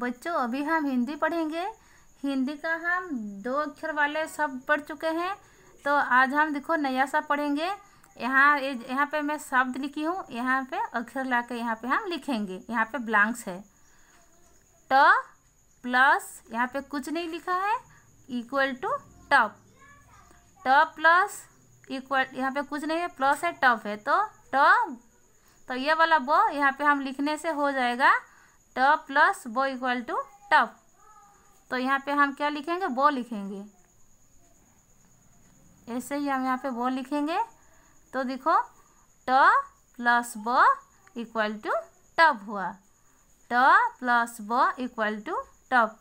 बच्चों अभी हम हिंदी पढ़ेंगे हिंदी का हम दो अक्षर वाले शब्द पढ़ चुके हैं तो आज हम देखो नया सा पढ़ेंगे यहाँ यहाँ पे मैं शब्द लिखी हूँ यहाँ पे अक्षर ला के यहाँ पे हम लिखेंगे यहाँ पे ब्लैंक्स है ट प्लस यहाँ पे कुछ नहीं लिखा है इक्वल टू टप ट प्लस इक्वल यहाँ पे कुछ नहीं है प्लस है टप है तो ट तो ये वाला बो यहाँ पे हम लिखने से हो जाएगा ट प्लस बो इक्वल टू टप तो यहाँ पे हम क्या लिखेंगे बो लिखेंगे ऐसे ही हम यहाँ पे बो लिखेंगे तो देखो ट प्लस ब इक्वल टू टप हुआ ट प्लस ब इक्वल टू टप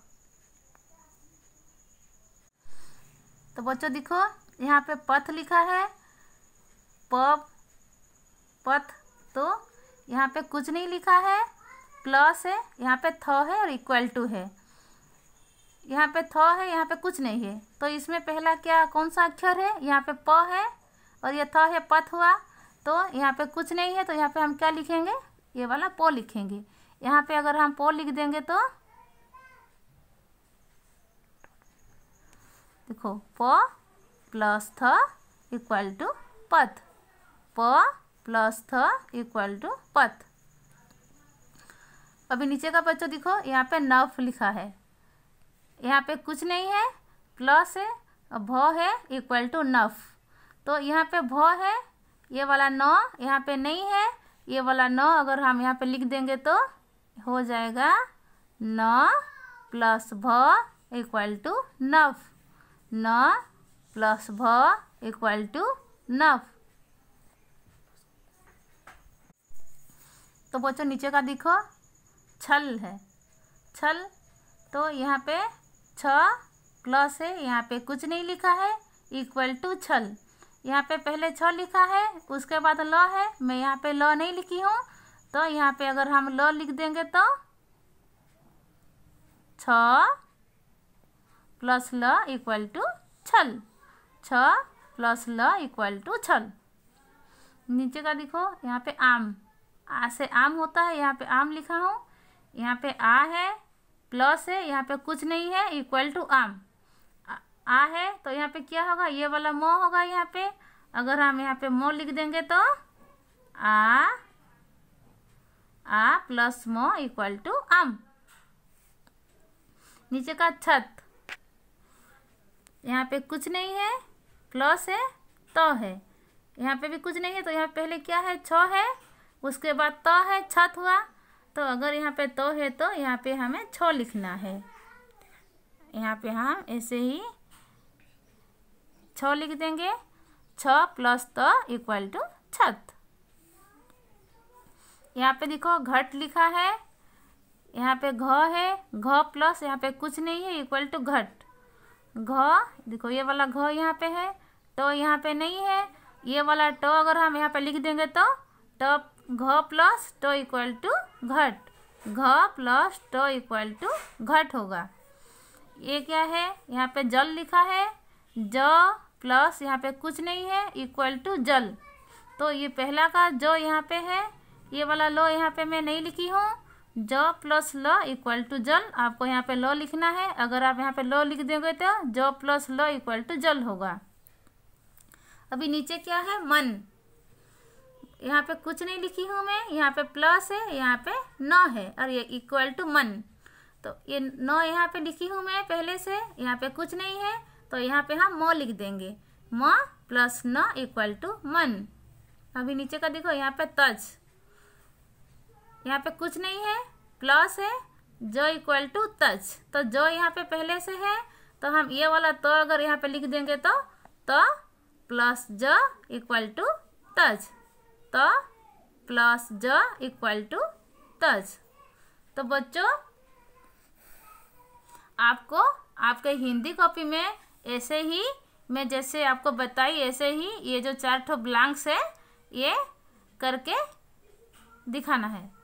तो बच्चों देखो यहाँ पे पथ लिखा है प पथ तो यहाँ पे कुछ नहीं लिखा है प्लस है यहाँ पे थ है और इक्वल टू है यहाँ पे थ है यहाँ पे कुछ नहीं है तो इसमें पहला क्या कौन सा अक्षर है यहाँ पे प है और ये थ है पथ हुआ तो यहाँ पे कुछ नहीं है तो यहाँ पे हम क्या लिखेंगे ये वाला पो लिखेंगे यहाँ पे अगर हम पो लिख देंगे तो देखो प प्लस थ इक्वल टू पथ प प्लस थ इक्वल टू पथ अभी नीचे का बच्चों देखो यहाँ पे नफ लिखा है यहाँ पे कुछ नहीं है प्लस है और भ है इक्वल टू नफ तो यहाँ पे भ है ये वाला नौ यहाँ पे नहीं है ये वाला नौ अगर हम यहाँ पे लिख देंगे तो हो जाएगा नौ प्लस भ इक्वल टू नफ नौ प्लस भ इक्वल टू नफ तो बच्चों नीचे का देखो छल है छल तो यहाँ पे छ प्लस है यहाँ पे कुछ नहीं लिखा है इक्वल टू छल यहाँ पे पहले छ लिखा है उसके बाद ल है मैं यहाँ पे ल नहीं लिखी हूँ तो यहाँ पे अगर हम ल लिख देंगे तो छ प्लस ल इक्वल टू छल छ प्लस ल इक्वल टू छल नीचे का देखो यहाँ पे आम आ से आम होता है यहाँ पे आम लिखा हूँ यहाँ पे आ है प्लस है यहाँ पे कुछ नहीं है इक्वल टू आम आ, है तो यहाँ पे क्या होगा ये वाला मो होगा यहाँ पे अगर हम यहाँ पे मो लिख देंगे तो आ आ प्लस मो इक्वल टू आम नीचे का छत यहाँ पे कुछ नहीं है प्लस है तो है यहाँ पे भी कुछ नहीं है तो यहाँ पहले क्या है छ है उसके बाद त तो है छत हुआ तो अगर यहाँ पे तो है तो यहाँ पे हमें छ लिखना है यहाँ पे हम ऐसे ही छ लिख देंगे छ प्लस तो इक्वल टू छत यहाँ पे देखो घट लिखा है यहाँ पे घ है घ प्लस यहाँ पे कुछ नहीं है इक्वल टू घट घ देखो ये वाला घ यहाँ पे है तो यहाँ पे नहीं है ये वाला ट अगर हम यहाँ पे लिख देंगे तो ट घ प्लस ट इक्वल टू घट घ प्लस ट इक्वल टू घट होगा ये क्या है यहाँ पे जल लिखा है ज प्लस यहाँ पे कुछ नहीं है इक्वल टू जल तो ये पहला का जो यहाँ पे है ये वाला लो यहाँ पे मैं नहीं लिखी हूँ ज प्लस ल इक्वल टू जल आपको यहाँ पे लो लिखना है अगर आप यहाँ पे लो लिख देंगे तो ज प्लस ल इक्वल टू जल होगा अभी नीचे क्या है मन यहाँ पे कुछ नहीं लिखी हूँ मैं यहाँ पे प्लस है यहाँ पे नौ है और ये इक्वल टू मन तो ये नौ यहाँ पे लिखी हूँ मैं पहले से यहाँ पे कुछ नहीं है तो यहाँ पे हम मौ लिख देंगे म प्लस न इक्वल टू मन अभी नीचे का देखो यहाँ पे तज यहाँ पे कुछ नहीं है प्लस है जो इक्वल टू तज तो जो यहाँ पे पहले से है तो हम ये वाला तो अगर यहाँ पे लिख देंगे तो तो प्लस ज इक्वल टू तज त प्लस ज इक्वल टू तज तो बच्चों आपको आपके हिंदी कॉपी में ऐसे ही मैं जैसे आपको बताई ऐसे ही ये जो चार ठो ब्लैंक्स है ये करके दिखाना है